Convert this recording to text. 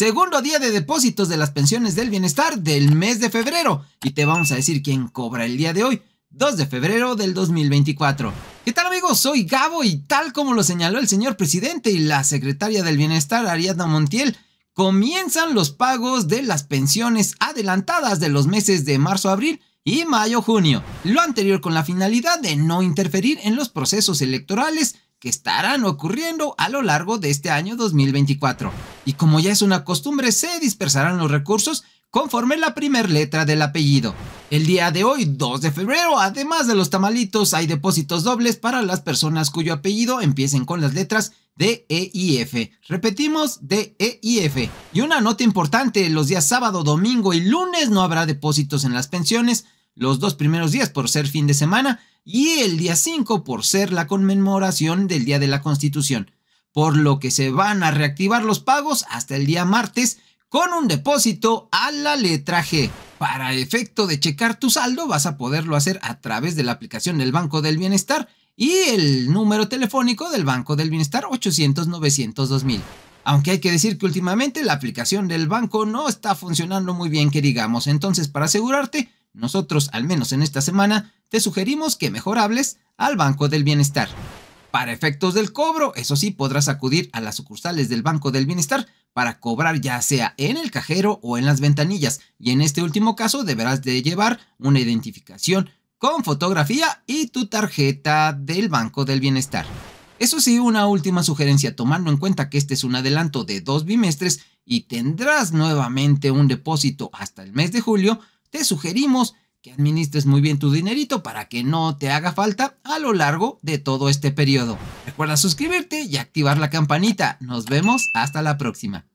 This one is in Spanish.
Segundo día de depósitos de las pensiones del bienestar del mes de febrero. Y te vamos a decir quién cobra el día de hoy, 2 de febrero del 2024. ¿Qué tal amigos? Soy Gabo y tal como lo señaló el señor presidente y la secretaria del bienestar Ariadna Montiel, comienzan los pagos de las pensiones adelantadas de los meses de marzo-abril y mayo-junio. Lo anterior con la finalidad de no interferir en los procesos electorales que estarán ocurriendo a lo largo de este año 2024. Y como ya es una costumbre, se dispersarán los recursos conforme la primera letra del apellido. El día de hoy, 2 de febrero, además de los tamalitos, hay depósitos dobles para las personas cuyo apellido empiecen con las letras D, E y F. Repetimos, D, E y F. Y una nota importante, los días sábado, domingo y lunes no habrá depósitos en las pensiones, los dos primeros días por ser fin de semana, y el día 5 por ser la conmemoración del Día de la Constitución, por lo que se van a reactivar los pagos hasta el día martes con un depósito a la letra G. Para efecto de checar tu saldo vas a poderlo hacer a través de la aplicación del Banco del Bienestar y el número telefónico del Banco del Bienestar 800 900 2000. Aunque hay que decir que últimamente la aplicación del banco no está funcionando muy bien que digamos, entonces para asegurarte nosotros, al menos en esta semana, te sugerimos que mejor hables al Banco del Bienestar. Para efectos del cobro, eso sí, podrás acudir a las sucursales del Banco del Bienestar para cobrar ya sea en el cajero o en las ventanillas, y en este último caso deberás de llevar una identificación con fotografía y tu tarjeta del Banco del Bienestar. Eso sí, una última sugerencia, tomando en cuenta que este es un adelanto de dos bimestres y tendrás nuevamente un depósito hasta el mes de julio, te sugerimos que administres muy bien tu dinerito para que no te haga falta a lo largo de todo este periodo. Recuerda suscribirte y activar la campanita. Nos vemos hasta la próxima.